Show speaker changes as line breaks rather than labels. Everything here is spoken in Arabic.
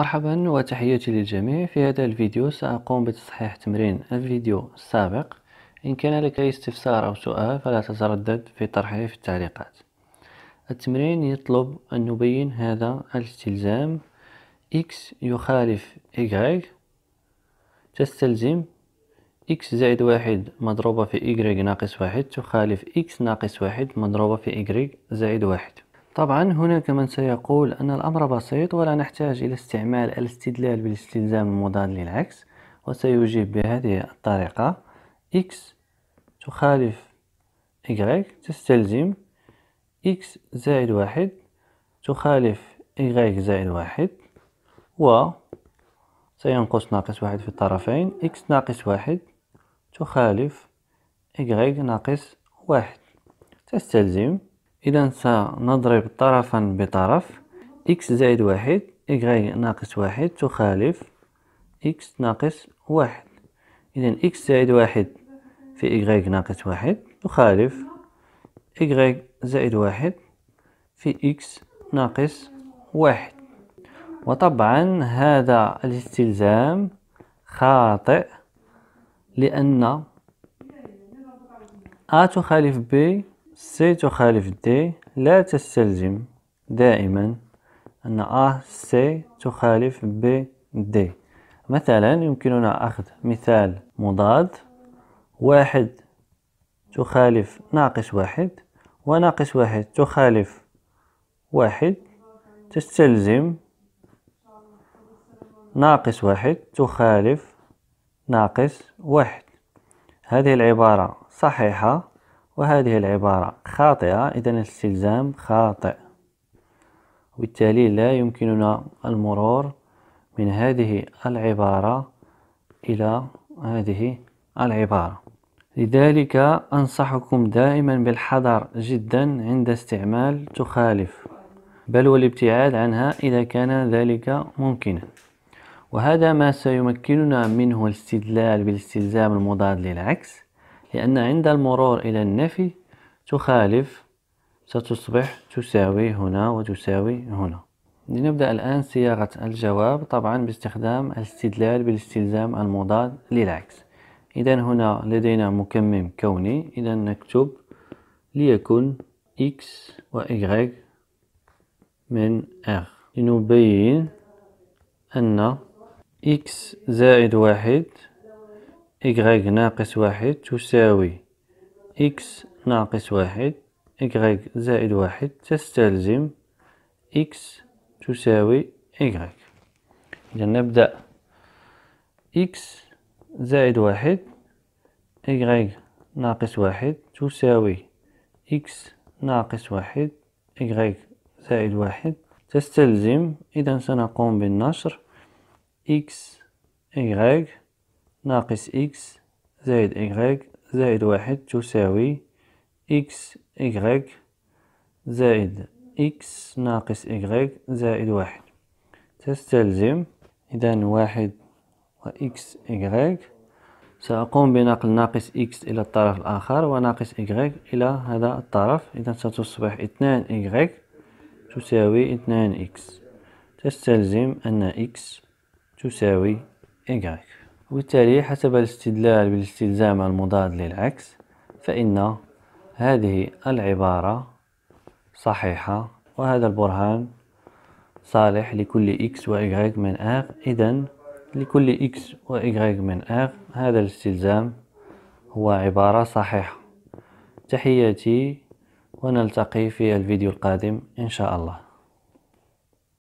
مرحبا وتحياتي للجميع في هذا الفيديو سأقوم بتصحيح تمرين الفيديو السابق إن كان لك أي استفسار أو سؤال فلا تتردد في طرحه في التعليقات التمرين يطلب أن نبين هذا الاستلزام x يخالف y تستلزم x زائد واحد مضروبة في y ناقص واحد تخالف x ناقص واحد مضروبة في y زائد واحد طبعا هناك من سيقول أن الأمر بسيط ولا نحتاج إلى استعمال الاستدلال بالاستلزام المضاد للعكس وسيجيب بهذه الطريقة x تخالف y تستلزم x زائد واحد تخالف y زائد واحد و سينقص ناقص واحد في الطرفين x ناقص واحد تخالف y ناقص واحد تستلزم إذا سنضرب طرفا بطرف x زائد واحد y ناقص واحد تخالف x ناقص واحد إذا x زائد واحد في y ناقص واحد تخالف y زائد واحد في x ناقص واحد وطبعا هذا الاستلزام خاطئ لأن A تخالف B سي تخالف دي لا تستلزم دائما أن أ سي تخالف ب دي مثلا يمكننا أخذ مثال مضاد واحد تخالف ناقص واحد وناقص واحد تخالف واحد تستلزم ناقص واحد تخالف ناقص واحد هذه العبارة صحيحة وهذه العبارة خاطئة إذا الاستلزام خاطئ وبالتالي لا يمكننا المرور من هذه العبارة إلى هذه العبارة لذلك أنصحكم دائما بالحذر جدا عند استعمال تخالف بل والابتعاد عنها إذا كان ذلك ممكنا وهذا ما سيمكننا منه الاستدلال بالاستلزام المضاد للعكس لأن عند المرور إلى النفي تخالف ستصبح تساوي هنا وتساوي هنا لنبدأ الآن صياغة الجواب طبعا باستخدام الاستدلال بالاستلزام المضاد للعكس إذا هنا لدينا مكمم كوني إذا نكتب ليكن x و y من r لنبين أن x زائد واحد إيكغيك ناقص واحد تساوي إكس ناقص واحد إيكغيك زائد واحد تستلزم إكس تساوي إيكغيك إذا نبدأ إكس زائد واحد إيكغيك ناقص واحد تساوي إكس ناقص واحد إيكغيك زائد واحد تستلزم إذا سنقوم بالنشر إكس إيكغيك ناقص x زائد y زائد واحد تساوي x y زائد x ناقص y زائد واحد تستلزم إذا واحد و x y سأقوم بنقل ناقص x إلى الطرف الآخر وناقص y إلى هذا الطرف إذا ستصبح اثنان y تساوي اثنان x تستلزم أن x تساوي y وبالتالي حسب الاستدلال بالاستلزام المضاد للعكس فإن هذه العبارة صحيحة وهذا البرهان صالح لكل x و y من R إذا لكل x و y من R هذا الاستلزام هو عبارة صحيحة تحياتي ونلتقي في الفيديو القادم إن شاء الله